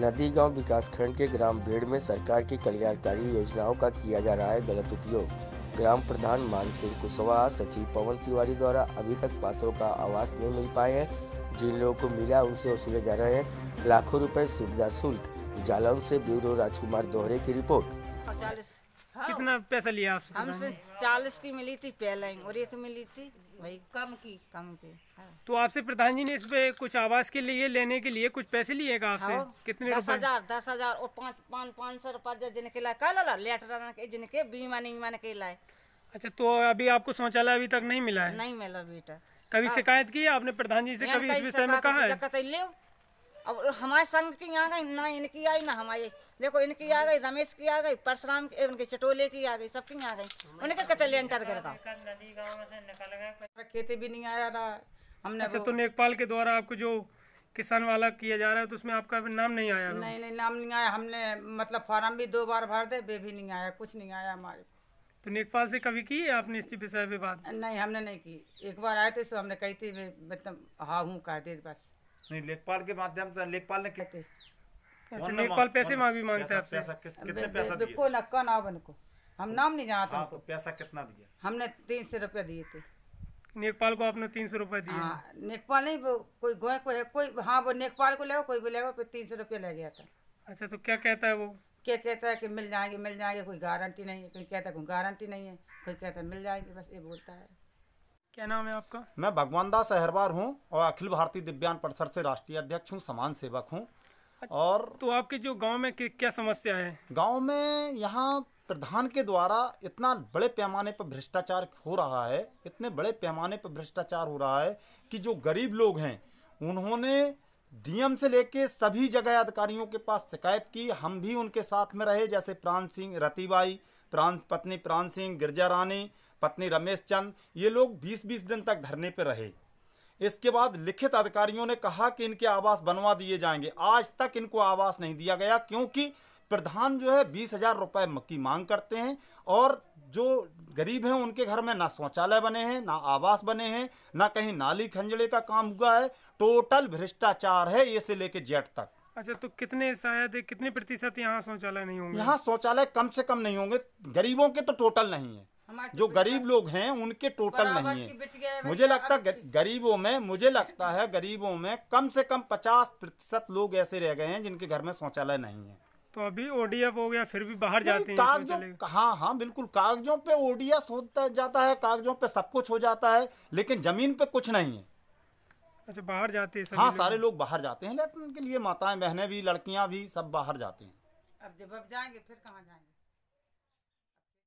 नदी गांव खंड के ग्राम भेड़ में सरकार की कल्याणकारी योजनाओं का किया जा रहा है गलत उपयोग ग्राम प्रधान मान सिंह कुशवाहा सचिव पवन तिवारी द्वारा अभी तक पात्रों का आवास नहीं मिल पाए हैं जिन लोगों को मिला उनसे वसूले जा रहे हैं लाखों रुपए सुविधा शुल्क जालौन से ब्यूरो राजकुमार दोहरे की रिपोर्ट हाँ। कितना पैसा लिया आपसे हमसे चालीस की मिली थी पहले और एक मिली थी भाई कम की कम की हाँ। तो आपसे प्रधान जी ने इस पे कुछ आवास के लिए लेने के लिए कुछ पैसे लिए का आपसे हाँ। कितने दस हजार दस हजार और पाँच पाँच पाँच सौ रुपये जिनके लाए कल ला लेटर जिनके बीमा नहीं बीमा के लाए अच्छा तो अभी आपको शौचालय अभी तक नहीं मिला है नहीं मिला बेटा कभी हाँ। शिकायत की आपने प्रधान जी से कभी इस विषय में कहा है अब हमारे संघ की आ गई ना इनकी आई ना हमारे देखो इनकी आ गई रमेश की आ गई परशुराम की उनके चटोले की आ गई सबकी आ गई उनके कतल लेंटर कर खेती भी नहीं आया रहा हमने अच्छा तो नेपाल के द्वारा आपको जो किसान वाला किया जा रहा है तो उसमें आपका नाम नहीं आया नहीं नहीं नाम नहीं आया हमने मतलब फॉर्म भी दो बार भर दे वे भी नहीं आया कुछ नहीं आया हमारे तो नेपाल से कभी की है आपने इस विषय बात नहीं हमने नहीं की एक बार आए थे तो हमने कही थी मतलब हाँ हूँ कर दे बस नहीं लेखपाल के माध्यम से लेखपाल ने अच्छा लेखपाल पैसे मांगी मांगता है पैसा किस कितने पैसा दिए को नक्का ना बन को हम तो नाम नहीं जानते हाँ, तो पैसा कितना दिया हमने तीन सौ रुपया दिए थे नेकपाल को आपने तीन सौ रुपये दिए हाँ नेकपाल नहीं वो कोई गोए को है कोई हाँ वो नेकपाल को ले कोई भी ले कोई तीन सौ रुपया ले गया था अच्छा तो क्या कहता है वो क्या कहता है कि मिल जाएंगे मिल जाएंगे कोई गारंटी नहीं है कोई कहता है कोई गारंटी नहीं है कोई कहता है मिल जाएंगे बस ये बोलता है क्या नाम है आपका मैं भगवान दास अहरवार हूँ और अखिल भारतीय दिव्यांग परिषद से राष्ट्रीय अध्यक्ष हूँ समान सेवक हूँ अच्छा, और तो आपके जो गांव में क्या समस्या है गांव में यहाँ प्रधान के द्वारा इतना बड़े पैमाने पर भ्रष्टाचार हो रहा है इतने बड़े पैमाने पर भ्रष्टाचार हो रहा है कि जो गरीब लोग हैं उन्होंने डीएम से लेके सभी जगह अधिकारियों के पास शिकायत की हम भी उनके साथ में रहे जैसे प्राण सिंह रतिबाई प्राण पत्नी प्राण सिंह गिरजा रानी पत्नी रमेश चंद ये लोग 20-20 दिन तक धरने पर रहे इसके बाद लिखित अधिकारियों ने कहा कि इनके आवास बनवा दिए जाएंगे आज तक इनको आवास नहीं दिया गया क्योंकि प्रधान जो है बीस हजार रुपये की मांग करते हैं और जो गरीब हैं उनके घर में ना शौचालय बने हैं ना आवास बने हैं ना कहीं नाली खंजड़े का काम हुआ है टोटल भ्रष्टाचार है ये से लेके जेट तक अच्छा तो कितने शायद कितने प्रतिशत यहाँ शौचालय नहीं होंगे यहाँ शौचालय कम से कम नहीं होंगे गरीबों के तो टोटल नहीं है तो जो तो गरीब लोग हैं उनके टोटल नहीं है मुझे लगता है गरीबों में मुझे लगता है गरीबों में कम से कम पचास प्रतिशत लोग ऐसे रह गए हैं जिनके घर में शौचालय नहीं है तो अभी ओडीएफ हो गया फिर भी बाहर जाते हैं कागजों हाँ हाँ बिल्कुल कागजों पे ओडीएफ होता जाता है कागजों पे सब कुछ हो जाता है लेकिन जमीन पे कुछ नहीं है अच्छा बाहर जाते हैं हाँ सारे लोग बाहर जाते हैं लेकिन के लिए माताएं बहनें भी लड़कियां भी सब बाहर जाते हैं अब जब अब जाएंगे फिर कहाँ जाएंगे